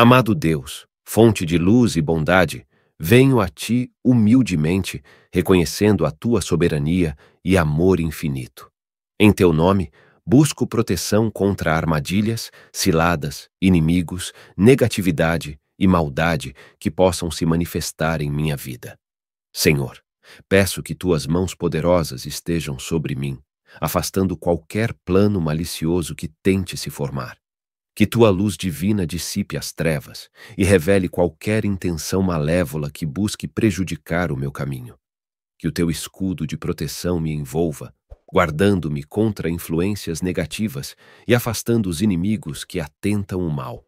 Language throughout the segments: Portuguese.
Amado Deus, fonte de luz e bondade, venho a Ti humildemente, reconhecendo a Tua soberania e amor infinito. Em Teu nome, busco proteção contra armadilhas, ciladas, inimigos, negatividade e maldade que possam se manifestar em minha vida. Senhor, peço que Tuas mãos poderosas estejam sobre mim, afastando qualquer plano malicioso que tente se formar. Que tua luz divina dissipe as trevas e revele qualquer intenção malévola que busque prejudicar o meu caminho. Que o teu escudo de proteção me envolva, guardando-me contra influências negativas e afastando os inimigos que atentam o mal.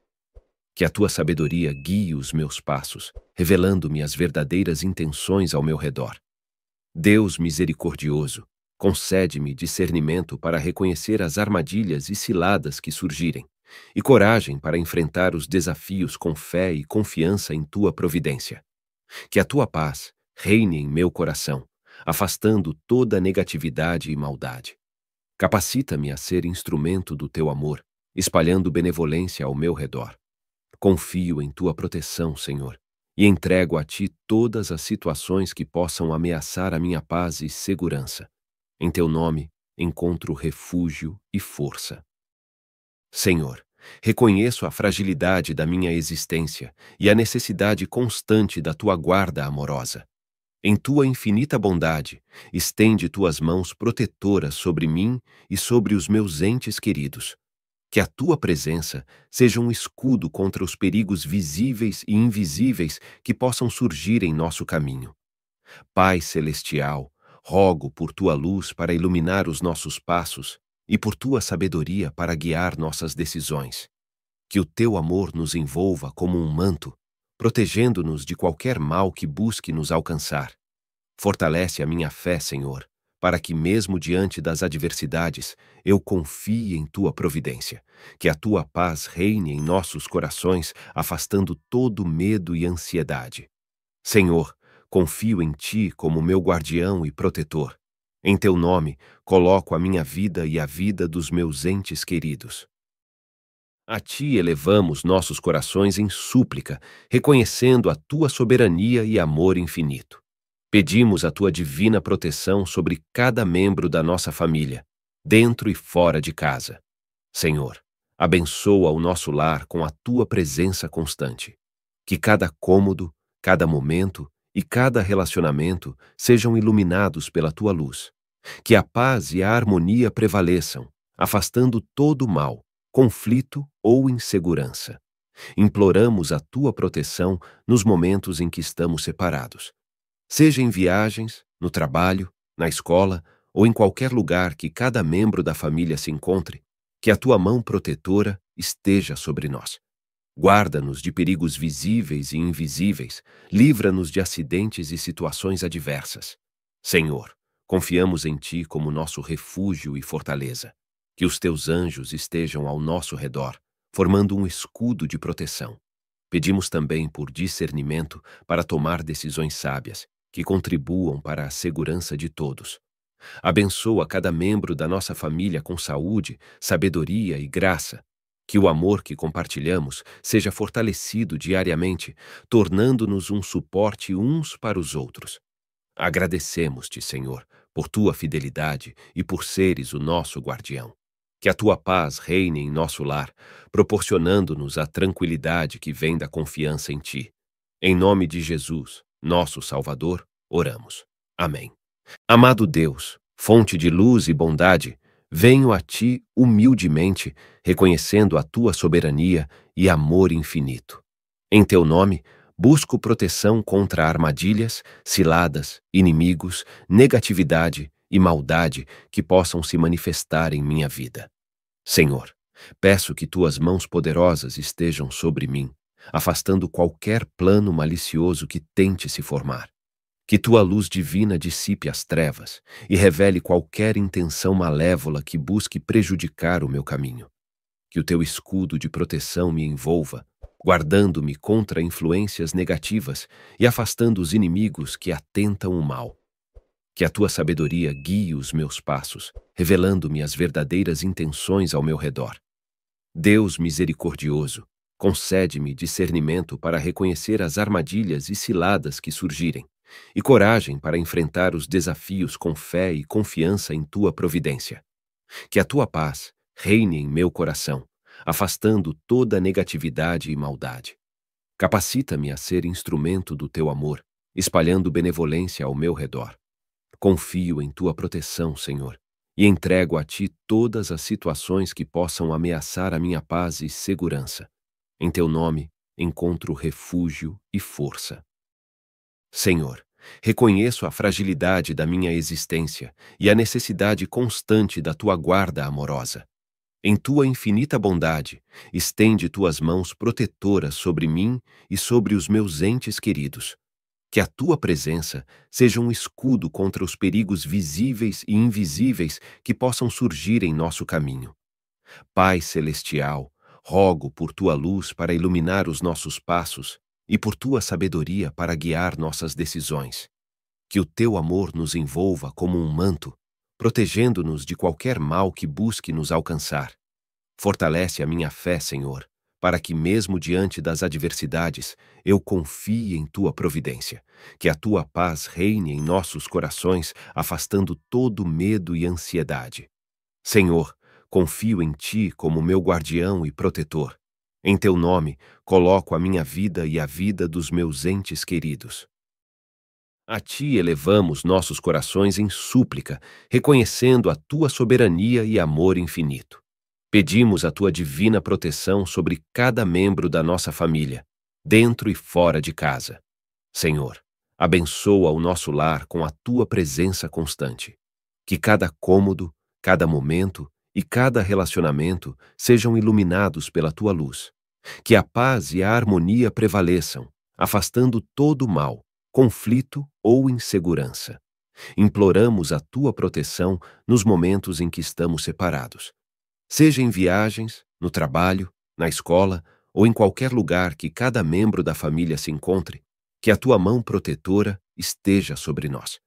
Que a tua sabedoria guie os meus passos, revelando-me as verdadeiras intenções ao meu redor. Deus misericordioso, concede-me discernimento para reconhecer as armadilhas e ciladas que surgirem e coragem para enfrentar os desafios com fé e confiança em tua providência. Que a tua paz reine em meu coração, afastando toda negatividade e maldade. Capacita-me a ser instrumento do teu amor, espalhando benevolência ao meu redor. Confio em tua proteção, Senhor, e entrego a ti todas as situações que possam ameaçar a minha paz e segurança. Em teu nome encontro refúgio e força. Senhor, reconheço a fragilidade da minha existência e a necessidade constante da tua guarda amorosa. Em tua infinita bondade, estende tuas mãos protetoras sobre mim e sobre os meus entes queridos. Que a tua presença seja um escudo contra os perigos visíveis e invisíveis que possam surgir em nosso caminho. Pai celestial, rogo por tua luz para iluminar os nossos passos e por tua sabedoria para guiar nossas decisões. Que o teu amor nos envolva como um manto, protegendo-nos de qualquer mal que busque nos alcançar. Fortalece a minha fé, Senhor, para que, mesmo diante das adversidades, eu confie em tua providência, que a tua paz reine em nossos corações, afastando todo medo e ansiedade. Senhor, confio em ti como meu guardião e protetor em teu nome, coloco a minha vida e a vida dos meus entes queridos. A ti elevamos nossos corações em súplica, reconhecendo a tua soberania e amor infinito. Pedimos a tua divina proteção sobre cada membro da nossa família, dentro e fora de casa. Senhor, abençoa o nosso lar com a tua presença constante. Que cada cômodo, cada momento, e cada relacionamento sejam iluminados pela tua luz. Que a paz e a harmonia prevaleçam, afastando todo mal, conflito ou insegurança. Imploramos a tua proteção nos momentos em que estamos separados. Seja em viagens, no trabalho, na escola ou em qualquer lugar que cada membro da família se encontre, que a tua mão protetora esteja sobre nós. Guarda-nos de perigos visíveis e invisíveis, livra-nos de acidentes e situações adversas. Senhor, confiamos em Ti como nosso refúgio e fortaleza. Que os Teus anjos estejam ao nosso redor, formando um escudo de proteção. Pedimos também por discernimento para tomar decisões sábias, que contribuam para a segurança de todos. Abençoa cada membro da nossa família com saúde, sabedoria e graça, que o amor que compartilhamos seja fortalecido diariamente, tornando-nos um suporte uns para os outros. Agradecemos-te, Senhor, por tua fidelidade e por seres o nosso guardião. Que a tua paz reine em nosso lar, proporcionando-nos a tranquilidade que vem da confiança em ti. Em nome de Jesus, nosso Salvador, oramos. Amém. Amado Deus, fonte de luz e bondade, Venho a ti humildemente, reconhecendo a tua soberania e amor infinito. Em teu nome, busco proteção contra armadilhas, ciladas, inimigos, negatividade e maldade que possam se manifestar em minha vida. Senhor, peço que tuas mãos poderosas estejam sobre mim, afastando qualquer plano malicioso que tente se formar. Que tua luz divina dissipe as trevas e revele qualquer intenção malévola que busque prejudicar o meu caminho. Que o teu escudo de proteção me envolva, guardando-me contra influências negativas e afastando os inimigos que atentam o mal. Que a tua sabedoria guie os meus passos, revelando-me as verdadeiras intenções ao meu redor. Deus misericordioso, concede-me discernimento para reconhecer as armadilhas e ciladas que surgirem e coragem para enfrentar os desafios com fé e confiança em tua providência. Que a tua paz reine em meu coração, afastando toda negatividade e maldade. Capacita-me a ser instrumento do teu amor, espalhando benevolência ao meu redor. Confio em tua proteção, Senhor, e entrego a ti todas as situações que possam ameaçar a minha paz e segurança. Em teu nome encontro refúgio e força. Senhor, reconheço a fragilidade da minha existência e a necessidade constante da tua guarda amorosa. Em tua infinita bondade, estende tuas mãos protetoras sobre mim e sobre os meus entes queridos. Que a tua presença seja um escudo contra os perigos visíveis e invisíveis que possam surgir em nosso caminho. Pai celestial, rogo por tua luz para iluminar os nossos passos e por tua sabedoria para guiar nossas decisões. Que o teu amor nos envolva como um manto, protegendo-nos de qualquer mal que busque nos alcançar. Fortalece a minha fé, Senhor, para que, mesmo diante das adversidades, eu confie em tua providência, que a tua paz reine em nossos corações, afastando todo medo e ansiedade. Senhor, confio em ti como meu guardião e protetor em teu nome, coloco a minha vida e a vida dos meus entes queridos. A ti elevamos nossos corações em súplica, reconhecendo a tua soberania e amor infinito. Pedimos a tua divina proteção sobre cada membro da nossa família, dentro e fora de casa. Senhor, abençoa o nosso lar com a tua presença constante. Que cada cômodo, cada momento, e cada relacionamento sejam iluminados pela tua luz. Que a paz e a harmonia prevaleçam, afastando todo mal, conflito ou insegurança. Imploramos a tua proteção nos momentos em que estamos separados. Seja em viagens, no trabalho, na escola ou em qualquer lugar que cada membro da família se encontre, que a tua mão protetora esteja sobre nós.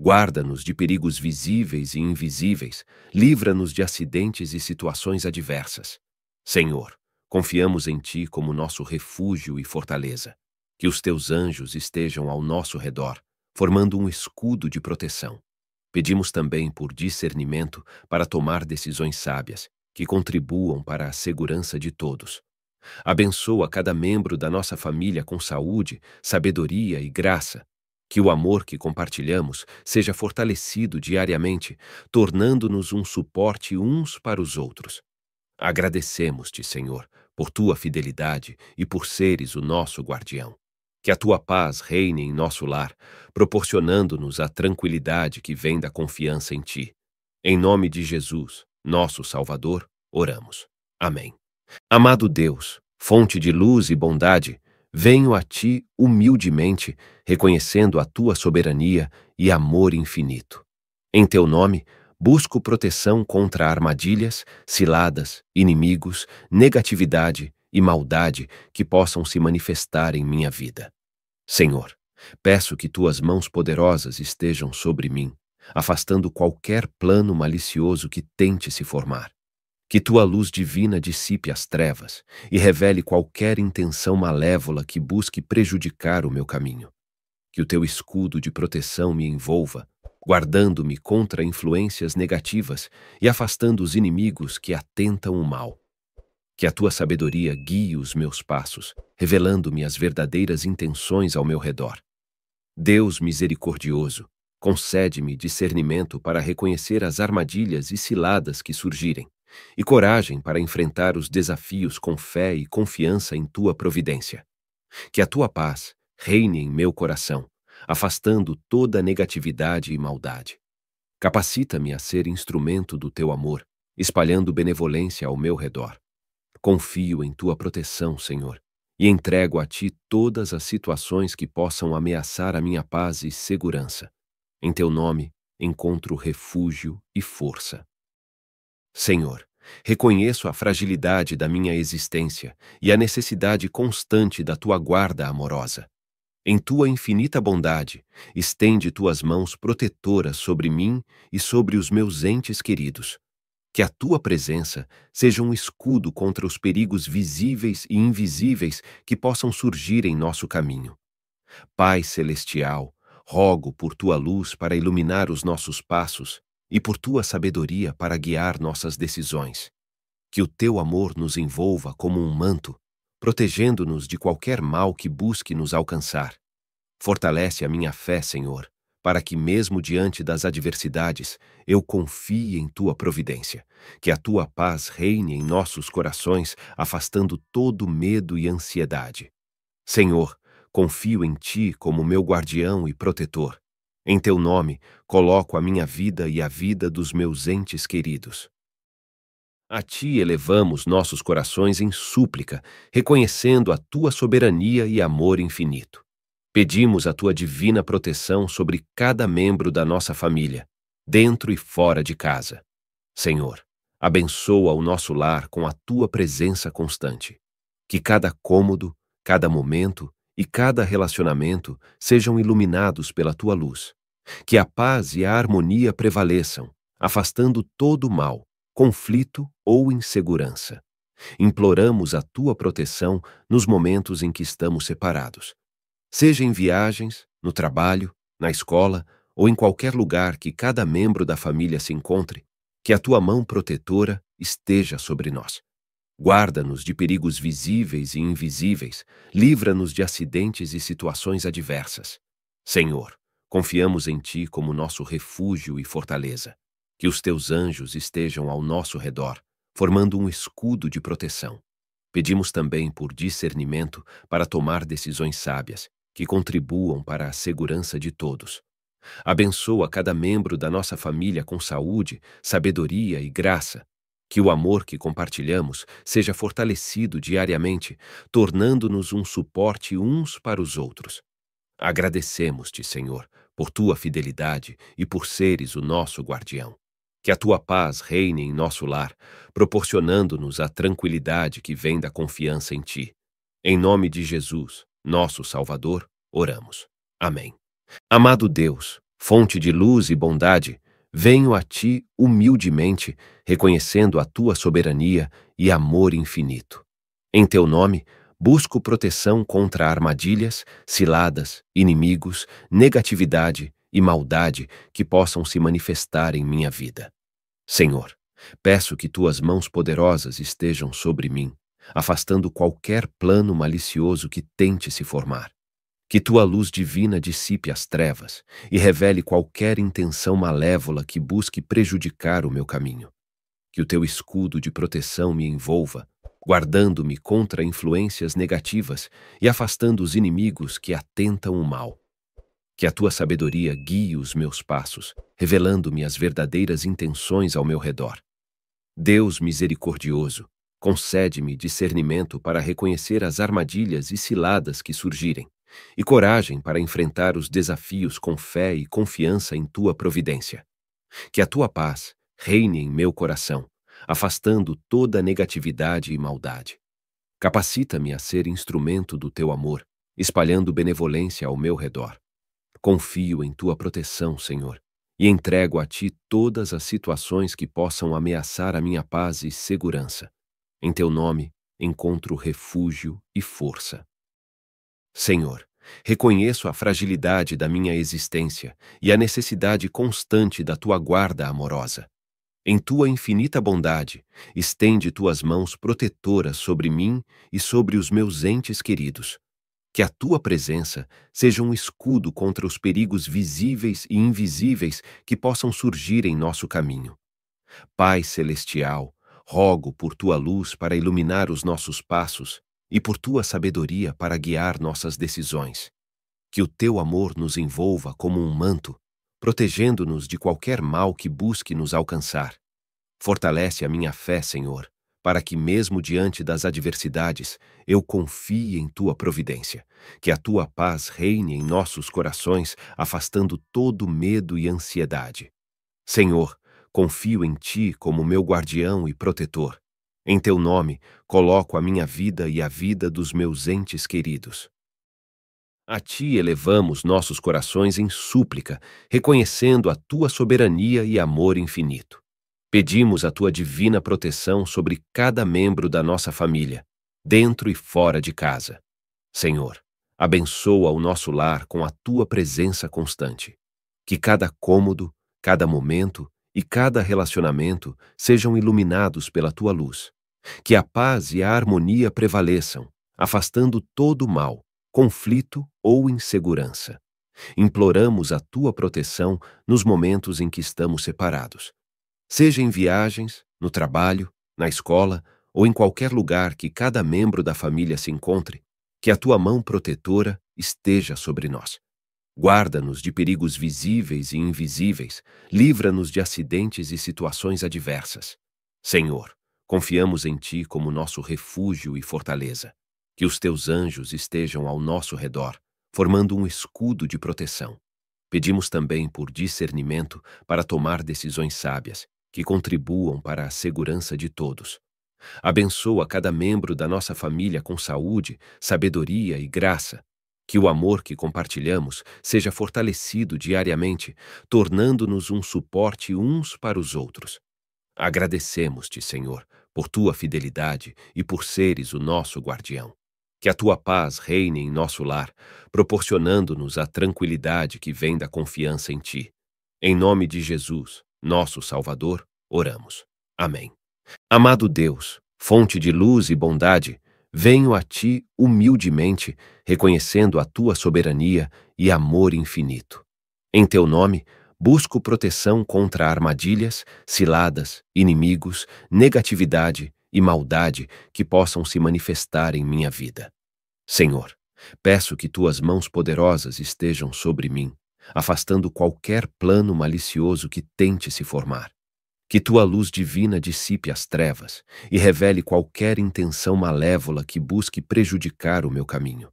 Guarda-nos de perigos visíveis e invisíveis, livra-nos de acidentes e situações adversas. Senhor, confiamos em Ti como nosso refúgio e fortaleza. Que os Teus anjos estejam ao nosso redor, formando um escudo de proteção. Pedimos também por discernimento para tomar decisões sábias, que contribuam para a segurança de todos. Abençoa cada membro da nossa família com saúde, sabedoria e graça, que o amor que compartilhamos seja fortalecido diariamente, tornando-nos um suporte uns para os outros. Agradecemos-te, Senhor, por tua fidelidade e por seres o nosso guardião. Que a tua paz reine em nosso lar, proporcionando-nos a tranquilidade que vem da confiança em ti. Em nome de Jesus, nosso Salvador, oramos. Amém. Amado Deus, fonte de luz e bondade, Venho a ti humildemente, reconhecendo a tua soberania e amor infinito. Em teu nome, busco proteção contra armadilhas, ciladas, inimigos, negatividade e maldade que possam se manifestar em minha vida. Senhor, peço que tuas mãos poderosas estejam sobre mim, afastando qualquer plano malicioso que tente se formar. Que tua luz divina dissipe as trevas e revele qualquer intenção malévola que busque prejudicar o meu caminho. Que o teu escudo de proteção me envolva, guardando-me contra influências negativas e afastando os inimigos que atentam o mal. Que a tua sabedoria guie os meus passos, revelando-me as verdadeiras intenções ao meu redor. Deus misericordioso, concede-me discernimento para reconhecer as armadilhas e ciladas que surgirem e coragem para enfrentar os desafios com fé e confiança em tua providência. Que a tua paz reine em meu coração, afastando toda negatividade e maldade. Capacita-me a ser instrumento do teu amor, espalhando benevolência ao meu redor. Confio em tua proteção, Senhor, e entrego a ti todas as situações que possam ameaçar a minha paz e segurança. Em teu nome encontro refúgio e força. Senhor, reconheço a fragilidade da minha existência e a necessidade constante da tua guarda amorosa. Em tua infinita bondade, estende tuas mãos protetoras sobre mim e sobre os meus entes queridos. Que a tua presença seja um escudo contra os perigos visíveis e invisíveis que possam surgir em nosso caminho. Pai celestial, rogo por tua luz para iluminar os nossos passos e por tua sabedoria para guiar nossas decisões. Que o teu amor nos envolva como um manto, protegendo-nos de qualquer mal que busque nos alcançar. Fortalece a minha fé, Senhor, para que, mesmo diante das adversidades, eu confie em tua providência, que a tua paz reine em nossos corações, afastando todo medo e ansiedade. Senhor, confio em ti como meu guardião e protetor em teu nome, coloco a minha vida e a vida dos meus entes queridos. A ti elevamos nossos corações em súplica, reconhecendo a tua soberania e amor infinito. Pedimos a tua divina proteção sobre cada membro da nossa família, dentro e fora de casa. Senhor, abençoa o nosso lar com a tua presença constante. Que cada cômodo, cada momento, e cada relacionamento sejam iluminados pela tua luz. Que a paz e a harmonia prevaleçam, afastando todo mal, conflito ou insegurança. Imploramos a tua proteção nos momentos em que estamos separados. Seja em viagens, no trabalho, na escola ou em qualquer lugar que cada membro da família se encontre, que a tua mão protetora esteja sobre nós. Guarda-nos de perigos visíveis e invisíveis, livra-nos de acidentes e situações adversas. Senhor, confiamos em Ti como nosso refúgio e fortaleza. Que os Teus anjos estejam ao nosso redor, formando um escudo de proteção. Pedimos também por discernimento para tomar decisões sábias, que contribuam para a segurança de todos. Abençoa cada membro da nossa família com saúde, sabedoria e graça, que o amor que compartilhamos seja fortalecido diariamente, tornando-nos um suporte uns para os outros. Agradecemos-te, Senhor, por tua fidelidade e por seres o nosso guardião. Que a tua paz reine em nosso lar, proporcionando-nos a tranquilidade que vem da confiança em ti. Em nome de Jesus, nosso Salvador, oramos. Amém. Amado Deus, fonte de luz e bondade, Venho a ti humildemente, reconhecendo a tua soberania e amor infinito. Em teu nome, busco proteção contra armadilhas, ciladas, inimigos, negatividade e maldade que possam se manifestar em minha vida. Senhor, peço que tuas mãos poderosas estejam sobre mim, afastando qualquer plano malicioso que tente se formar. Que tua luz divina dissipe as trevas e revele qualquer intenção malévola que busque prejudicar o meu caminho. Que o teu escudo de proteção me envolva, guardando-me contra influências negativas e afastando os inimigos que atentam o mal. Que a tua sabedoria guie os meus passos, revelando-me as verdadeiras intenções ao meu redor. Deus misericordioso, concede-me discernimento para reconhecer as armadilhas e ciladas que surgirem e coragem para enfrentar os desafios com fé e confiança em tua providência. Que a tua paz reine em meu coração, afastando toda negatividade e maldade. Capacita-me a ser instrumento do teu amor, espalhando benevolência ao meu redor. Confio em tua proteção, Senhor, e entrego a ti todas as situações que possam ameaçar a minha paz e segurança. Em teu nome encontro refúgio e força. Senhor, reconheço a fragilidade da minha existência e a necessidade constante da tua guarda amorosa. Em tua infinita bondade, estende tuas mãos protetoras sobre mim e sobre os meus entes queridos. Que a tua presença seja um escudo contra os perigos visíveis e invisíveis que possam surgir em nosso caminho. Pai celestial, rogo por tua luz para iluminar os nossos passos e por tua sabedoria para guiar nossas decisões. Que o teu amor nos envolva como um manto, protegendo-nos de qualquer mal que busque nos alcançar. Fortalece a minha fé, Senhor, para que, mesmo diante das adversidades, eu confie em tua providência, que a tua paz reine em nossos corações, afastando todo medo e ansiedade. Senhor, confio em ti como meu guardião e protetor, em teu nome, coloco a minha vida e a vida dos meus entes queridos. A ti elevamos nossos corações em súplica, reconhecendo a tua soberania e amor infinito. Pedimos a tua divina proteção sobre cada membro da nossa família, dentro e fora de casa. Senhor, abençoa o nosso lar com a tua presença constante. Que cada cômodo, cada momento, e cada relacionamento sejam iluminados pela tua luz. Que a paz e a harmonia prevaleçam, afastando todo mal, conflito ou insegurança. Imploramos a tua proteção nos momentos em que estamos separados. Seja em viagens, no trabalho, na escola ou em qualquer lugar que cada membro da família se encontre, que a tua mão protetora esteja sobre nós. Guarda-nos de perigos visíveis e invisíveis, livra-nos de acidentes e situações adversas. Senhor, confiamos em Ti como nosso refúgio e fortaleza. Que os Teus anjos estejam ao nosso redor, formando um escudo de proteção. Pedimos também por discernimento para tomar decisões sábias, que contribuam para a segurança de todos. Abençoa cada membro da nossa família com saúde, sabedoria e graça, que o amor que compartilhamos seja fortalecido diariamente, tornando-nos um suporte uns para os outros. Agradecemos-te, Senhor, por tua fidelidade e por seres o nosso guardião. Que a tua paz reine em nosso lar, proporcionando-nos a tranquilidade que vem da confiança em ti. Em nome de Jesus, nosso Salvador, oramos. Amém. Amado Deus, fonte de luz e bondade, Venho a ti humildemente, reconhecendo a tua soberania e amor infinito. Em teu nome, busco proteção contra armadilhas, ciladas, inimigos, negatividade e maldade que possam se manifestar em minha vida. Senhor, peço que tuas mãos poderosas estejam sobre mim, afastando qualquer plano malicioso que tente se formar. Que tua luz divina dissipe as trevas e revele qualquer intenção malévola que busque prejudicar o meu caminho.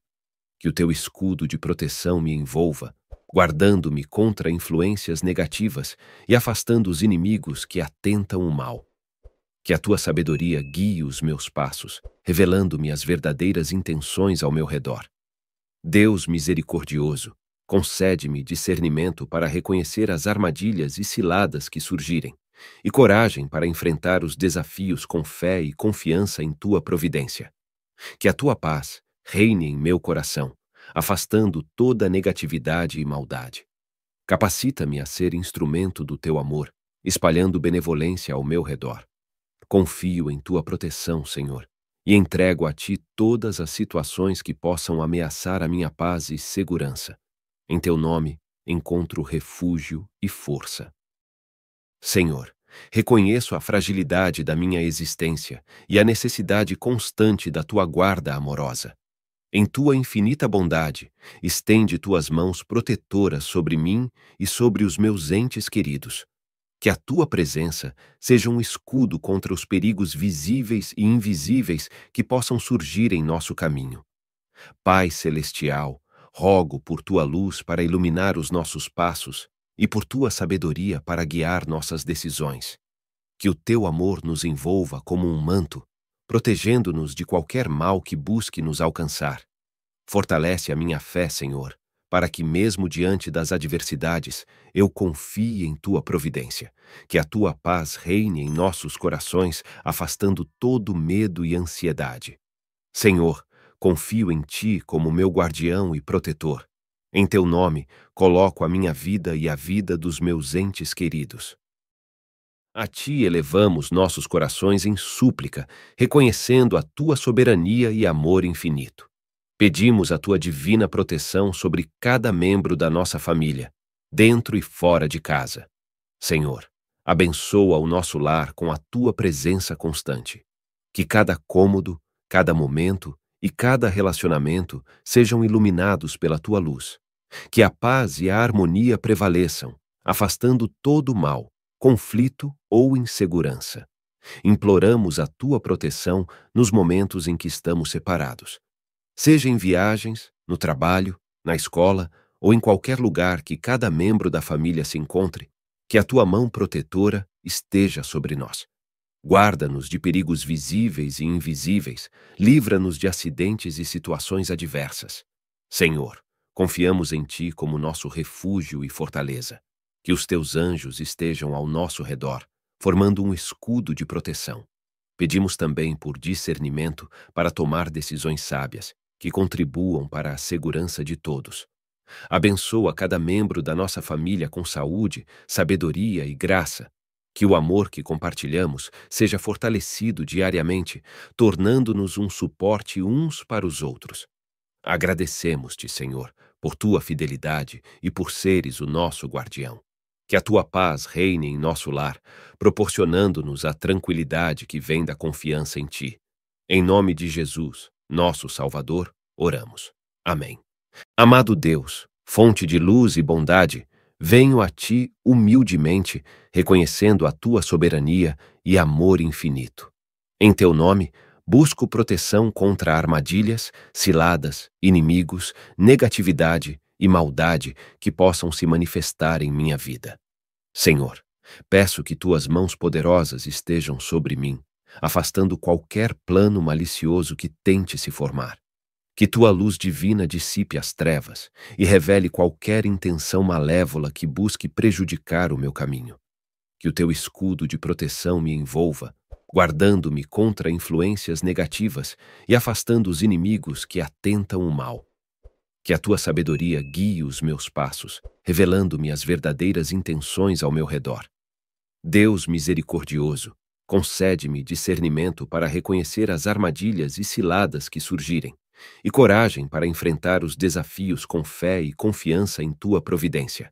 Que o teu escudo de proteção me envolva, guardando-me contra influências negativas e afastando os inimigos que atentam o mal. Que a tua sabedoria guie os meus passos, revelando-me as verdadeiras intenções ao meu redor. Deus misericordioso, concede-me discernimento para reconhecer as armadilhas e ciladas que surgirem e coragem para enfrentar os desafios com fé e confiança em tua providência. Que a tua paz reine em meu coração, afastando toda negatividade e maldade. Capacita-me a ser instrumento do teu amor, espalhando benevolência ao meu redor. Confio em tua proteção, Senhor, e entrego a ti todas as situações que possam ameaçar a minha paz e segurança. Em teu nome encontro refúgio e força. Senhor, reconheço a fragilidade da minha existência e a necessidade constante da tua guarda amorosa. Em tua infinita bondade, estende tuas mãos protetoras sobre mim e sobre os meus entes queridos. Que a tua presença seja um escudo contra os perigos visíveis e invisíveis que possam surgir em nosso caminho. Pai celestial, rogo por tua luz para iluminar os nossos passos e por tua sabedoria para guiar nossas decisões. Que o teu amor nos envolva como um manto, protegendo-nos de qualquer mal que busque nos alcançar. Fortalece a minha fé, Senhor, para que, mesmo diante das adversidades, eu confie em tua providência, que a tua paz reine em nossos corações, afastando todo medo e ansiedade. Senhor, confio em ti como meu guardião e protetor, em teu nome, coloco a minha vida e a vida dos meus entes queridos. A ti elevamos nossos corações em súplica, reconhecendo a tua soberania e amor infinito. Pedimos a tua divina proteção sobre cada membro da nossa família, dentro e fora de casa. Senhor, abençoa o nosso lar com a tua presença constante. Que cada cômodo, cada momento e cada relacionamento sejam iluminados pela tua luz. Que a paz e a harmonia prevaleçam, afastando todo mal, conflito ou insegurança. Imploramos a tua proteção nos momentos em que estamos separados. Seja em viagens, no trabalho, na escola ou em qualquer lugar que cada membro da família se encontre, que a tua mão protetora esteja sobre nós. Guarda-nos de perigos visíveis e invisíveis, livra-nos de acidentes e situações adversas. Senhor, confiamos em Ti como nosso refúgio e fortaleza. Que os Teus anjos estejam ao nosso redor, formando um escudo de proteção. Pedimos também por discernimento para tomar decisões sábias, que contribuam para a segurança de todos. Abençoa cada membro da nossa família com saúde, sabedoria e graça, que o amor que compartilhamos seja fortalecido diariamente, tornando-nos um suporte uns para os outros. Agradecemos-te, Senhor, por tua fidelidade e por seres o nosso guardião. Que a tua paz reine em nosso lar, proporcionando-nos a tranquilidade que vem da confiança em ti. Em nome de Jesus, nosso Salvador, oramos. Amém. Amado Deus, fonte de luz e bondade, Venho a ti humildemente, reconhecendo a tua soberania e amor infinito. Em teu nome, busco proteção contra armadilhas, ciladas, inimigos, negatividade e maldade que possam se manifestar em minha vida. Senhor, peço que tuas mãos poderosas estejam sobre mim, afastando qualquer plano malicioso que tente se formar. Que tua luz divina dissipe as trevas e revele qualquer intenção malévola que busque prejudicar o meu caminho. Que o teu escudo de proteção me envolva, guardando-me contra influências negativas e afastando os inimigos que atentam o mal. Que a tua sabedoria guie os meus passos, revelando-me as verdadeiras intenções ao meu redor. Deus misericordioso, concede-me discernimento para reconhecer as armadilhas e ciladas que surgirem e coragem para enfrentar os desafios com fé e confiança em tua providência.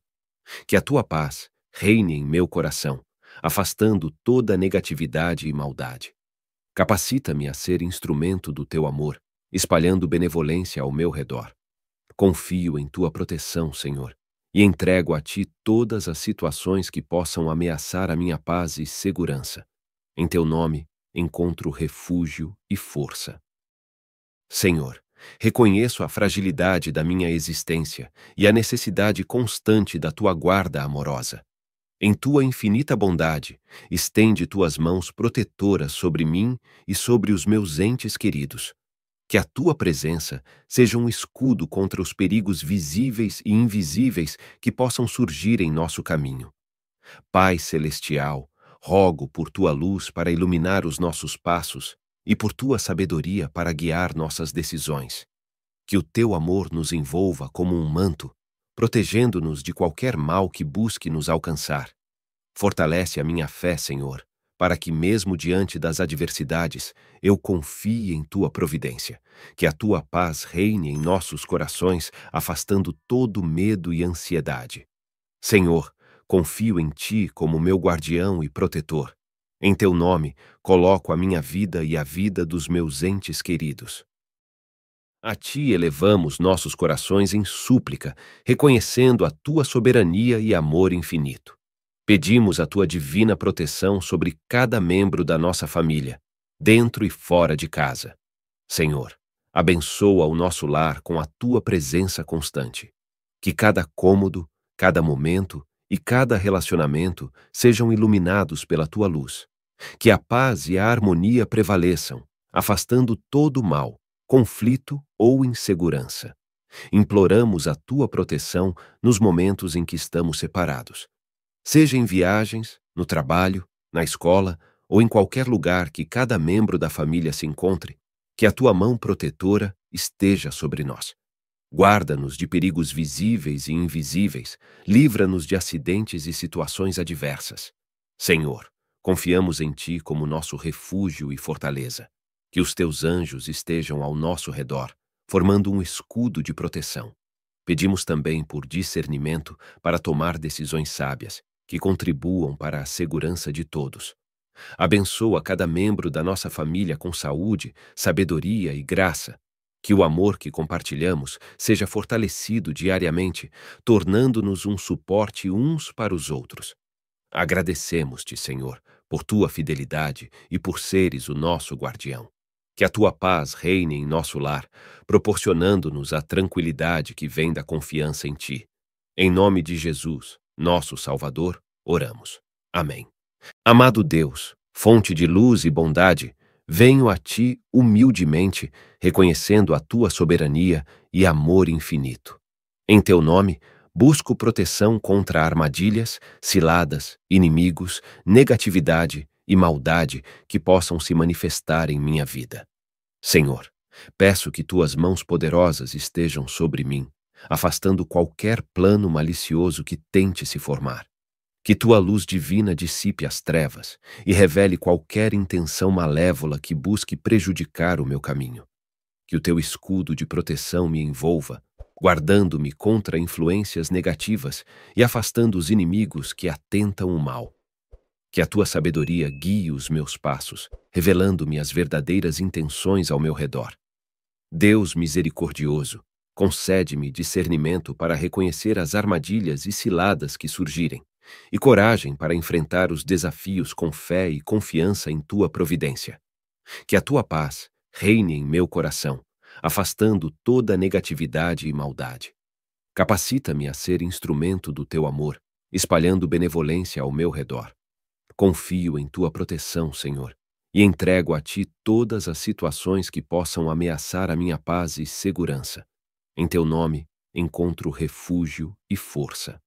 Que a tua paz reine em meu coração, afastando toda negatividade e maldade. Capacita-me a ser instrumento do teu amor, espalhando benevolência ao meu redor. Confio em tua proteção, Senhor, e entrego a ti todas as situações que possam ameaçar a minha paz e segurança. Em teu nome encontro refúgio e força. Senhor, reconheço a fragilidade da minha existência e a necessidade constante da tua guarda amorosa. Em tua infinita bondade, estende tuas mãos protetoras sobre mim e sobre os meus entes queridos. Que a tua presença seja um escudo contra os perigos visíveis e invisíveis que possam surgir em nosso caminho. Pai celestial, rogo por tua luz para iluminar os nossos passos e por tua sabedoria para guiar nossas decisões. Que o teu amor nos envolva como um manto, protegendo-nos de qualquer mal que busque nos alcançar. Fortalece a minha fé, Senhor, para que, mesmo diante das adversidades, eu confie em tua providência, que a tua paz reine em nossos corações, afastando todo medo e ansiedade. Senhor, confio em ti como meu guardião e protetor, em teu nome, coloco a minha vida e a vida dos meus entes queridos. A ti elevamos nossos corações em súplica, reconhecendo a tua soberania e amor infinito. Pedimos a tua divina proteção sobre cada membro da nossa família, dentro e fora de casa. Senhor, abençoa o nosso lar com a tua presença constante. Que cada cômodo, cada momento e cada relacionamento sejam iluminados pela tua luz. Que a paz e a harmonia prevaleçam, afastando todo mal, conflito ou insegurança. Imploramos a tua proteção nos momentos em que estamos separados. Seja em viagens, no trabalho, na escola ou em qualquer lugar que cada membro da família se encontre, que a tua mão protetora esteja sobre nós. Guarda-nos de perigos visíveis e invisíveis, livra-nos de acidentes e situações adversas. Senhor, confiamos em Ti como nosso refúgio e fortaleza. Que os Teus anjos estejam ao nosso redor, formando um escudo de proteção. Pedimos também por discernimento para tomar decisões sábias, que contribuam para a segurança de todos. Abençoa cada membro da nossa família com saúde, sabedoria e graça, que o amor que compartilhamos seja fortalecido diariamente, tornando-nos um suporte uns para os outros. Agradecemos-te, Senhor, por tua fidelidade e por seres o nosso guardião. Que a tua paz reine em nosso lar, proporcionando-nos a tranquilidade que vem da confiança em ti. Em nome de Jesus, nosso Salvador, oramos. Amém. Amado Deus, fonte de luz e bondade, Venho a ti humildemente, reconhecendo a tua soberania e amor infinito. Em teu nome, busco proteção contra armadilhas, ciladas, inimigos, negatividade e maldade que possam se manifestar em minha vida. Senhor, peço que tuas mãos poderosas estejam sobre mim, afastando qualquer plano malicioso que tente se formar. Que tua luz divina dissipe as trevas e revele qualquer intenção malévola que busque prejudicar o meu caminho. Que o teu escudo de proteção me envolva, guardando-me contra influências negativas e afastando os inimigos que atentam o mal. Que a tua sabedoria guie os meus passos, revelando-me as verdadeiras intenções ao meu redor. Deus misericordioso, concede-me discernimento para reconhecer as armadilhas e ciladas que surgirem e coragem para enfrentar os desafios com fé e confiança em tua providência. Que a tua paz reine em meu coração, afastando toda negatividade e maldade. Capacita-me a ser instrumento do teu amor, espalhando benevolência ao meu redor. Confio em tua proteção, Senhor, e entrego a ti todas as situações que possam ameaçar a minha paz e segurança. Em teu nome encontro refúgio e força.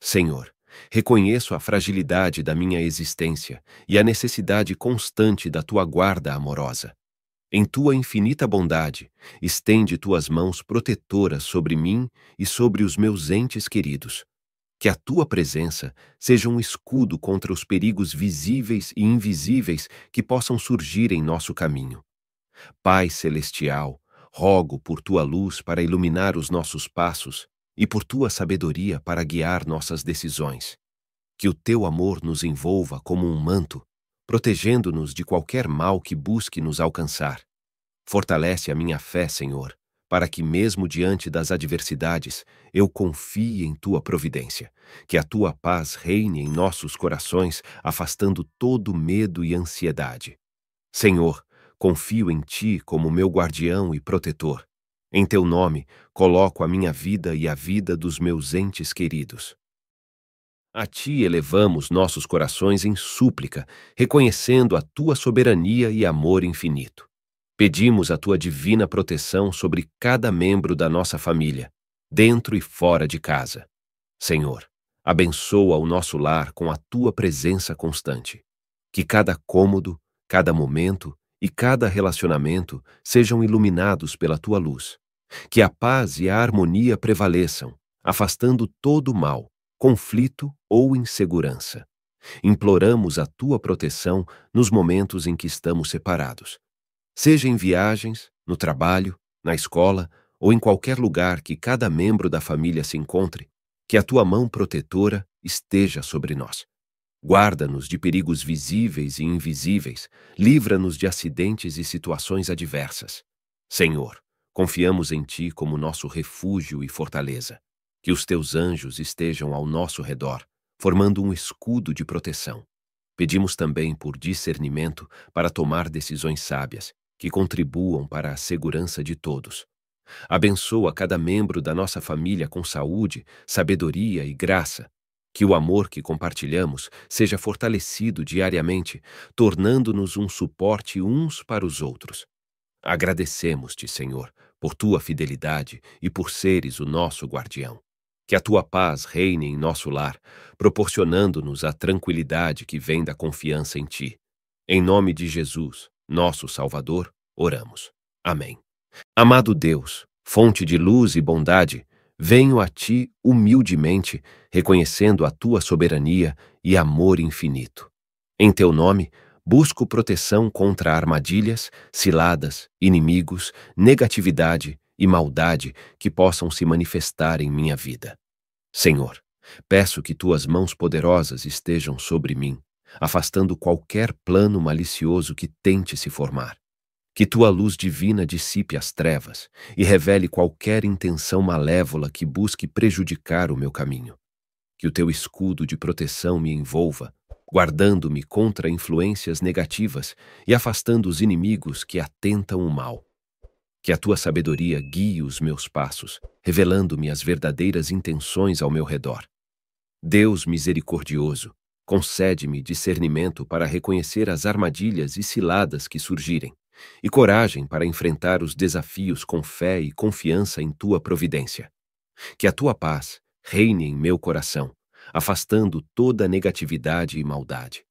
Senhor, reconheço a fragilidade da minha existência e a necessidade constante da tua guarda amorosa. Em tua infinita bondade, estende tuas mãos protetoras sobre mim e sobre os meus entes queridos. Que a tua presença seja um escudo contra os perigos visíveis e invisíveis que possam surgir em nosso caminho. Pai celestial, rogo por tua luz para iluminar os nossos passos e por tua sabedoria para guiar nossas decisões. Que o teu amor nos envolva como um manto, protegendo-nos de qualquer mal que busque nos alcançar. Fortalece a minha fé, Senhor, para que, mesmo diante das adversidades, eu confie em tua providência, que a tua paz reine em nossos corações, afastando todo medo e ansiedade. Senhor, confio em ti como meu guardião e protetor, em teu nome, coloco a minha vida e a vida dos meus entes queridos. A ti elevamos nossos corações em súplica, reconhecendo a tua soberania e amor infinito. Pedimos a tua divina proteção sobre cada membro da nossa família, dentro e fora de casa. Senhor, abençoa o nosso lar com a tua presença constante. Que cada cômodo, cada momento e cada relacionamento sejam iluminados pela tua luz. Que a paz e a harmonia prevaleçam, afastando todo mal, conflito ou insegurança. Imploramos a tua proteção nos momentos em que estamos separados. Seja em viagens, no trabalho, na escola ou em qualquer lugar que cada membro da família se encontre, que a tua mão protetora esteja sobre nós. Guarda-nos de perigos visíveis e invisíveis, livra-nos de acidentes e situações adversas. Senhor, confiamos em Ti como nosso refúgio e fortaleza. Que os Teus anjos estejam ao nosso redor, formando um escudo de proteção. Pedimos também por discernimento para tomar decisões sábias, que contribuam para a segurança de todos. Abençoa cada membro da nossa família com saúde, sabedoria e graça, que o amor que compartilhamos seja fortalecido diariamente, tornando-nos um suporte uns para os outros. Agradecemos-te, Senhor, por tua fidelidade e por seres o nosso guardião. Que a tua paz reine em nosso lar, proporcionando-nos a tranquilidade que vem da confiança em ti. Em nome de Jesus, nosso Salvador, oramos. Amém. Amado Deus, fonte de luz e bondade, Venho a ti humildemente, reconhecendo a tua soberania e amor infinito. Em teu nome, busco proteção contra armadilhas, ciladas, inimigos, negatividade e maldade que possam se manifestar em minha vida. Senhor, peço que tuas mãos poderosas estejam sobre mim, afastando qualquer plano malicioso que tente se formar. Que tua luz divina dissipe as trevas e revele qualquer intenção malévola que busque prejudicar o meu caminho. Que o teu escudo de proteção me envolva, guardando-me contra influências negativas e afastando os inimigos que atentam o mal. Que a tua sabedoria guie os meus passos, revelando-me as verdadeiras intenções ao meu redor. Deus misericordioso, concede-me discernimento para reconhecer as armadilhas e ciladas que surgirem e coragem para enfrentar os desafios com fé e confiança em tua providência. Que a tua paz reine em meu coração, afastando toda negatividade e maldade.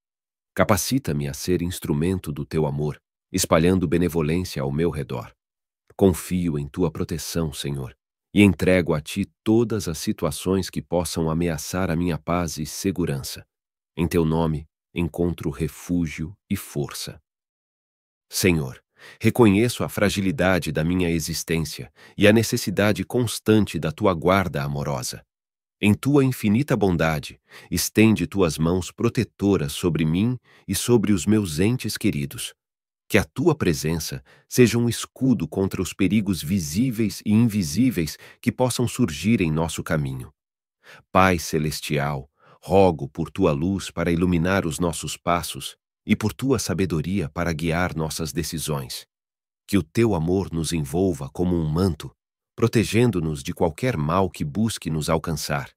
Capacita-me a ser instrumento do teu amor, espalhando benevolência ao meu redor. Confio em tua proteção, Senhor, e entrego a ti todas as situações que possam ameaçar a minha paz e segurança. Em teu nome encontro refúgio e força. Senhor, reconheço a fragilidade da minha existência e a necessidade constante da tua guarda amorosa. Em tua infinita bondade, estende tuas mãos protetoras sobre mim e sobre os meus entes queridos. Que a tua presença seja um escudo contra os perigos visíveis e invisíveis que possam surgir em nosso caminho. Pai celestial, rogo por tua luz para iluminar os nossos passos e por tua sabedoria para guiar nossas decisões. Que o teu amor nos envolva como um manto, protegendo-nos de qualquer mal que busque nos alcançar.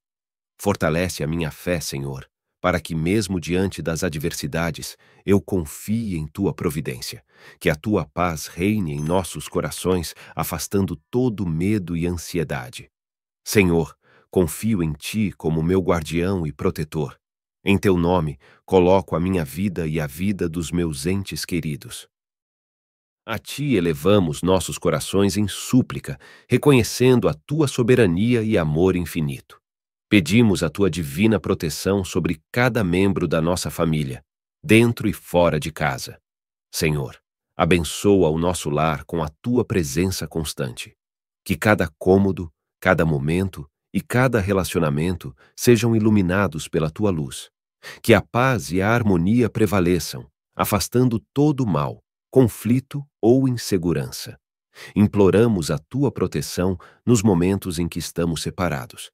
Fortalece a minha fé, Senhor, para que, mesmo diante das adversidades, eu confie em tua providência, que a tua paz reine em nossos corações, afastando todo medo e ansiedade. Senhor, confio em ti como meu guardião e protetor, em teu nome, coloco a minha vida e a vida dos meus entes queridos. A ti elevamos nossos corações em súplica, reconhecendo a tua soberania e amor infinito. Pedimos a tua divina proteção sobre cada membro da nossa família, dentro e fora de casa. Senhor, abençoa o nosso lar com a tua presença constante. Que cada cômodo, cada momento e cada relacionamento sejam iluminados pela tua luz. Que a paz e a harmonia prevaleçam, afastando todo mal, conflito ou insegurança. Imploramos a tua proteção nos momentos em que estamos separados.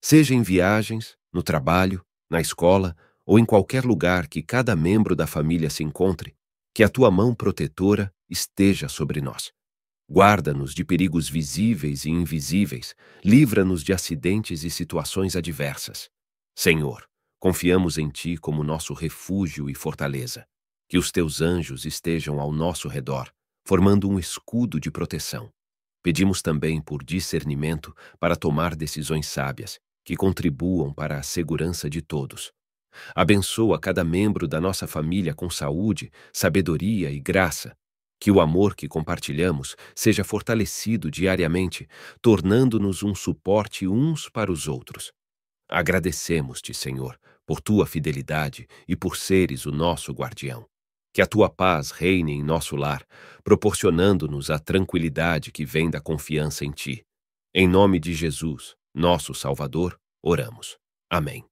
Seja em viagens, no trabalho, na escola ou em qualquer lugar que cada membro da família se encontre, que a tua mão protetora esteja sobre nós. Guarda-nos de perigos visíveis e invisíveis, livra-nos de acidentes e situações adversas. Senhor, confiamos em Ti como nosso refúgio e fortaleza. Que os Teus anjos estejam ao nosso redor, formando um escudo de proteção. Pedimos também por discernimento para tomar decisões sábias, que contribuam para a segurança de todos. Abençoa cada membro da nossa família com saúde, sabedoria e graça, que o amor que compartilhamos seja fortalecido diariamente, tornando-nos um suporte uns para os outros. Agradecemos-te, Senhor, por tua fidelidade e por seres o nosso guardião. Que a tua paz reine em nosso lar, proporcionando-nos a tranquilidade que vem da confiança em ti. Em nome de Jesus, nosso Salvador, oramos. Amém.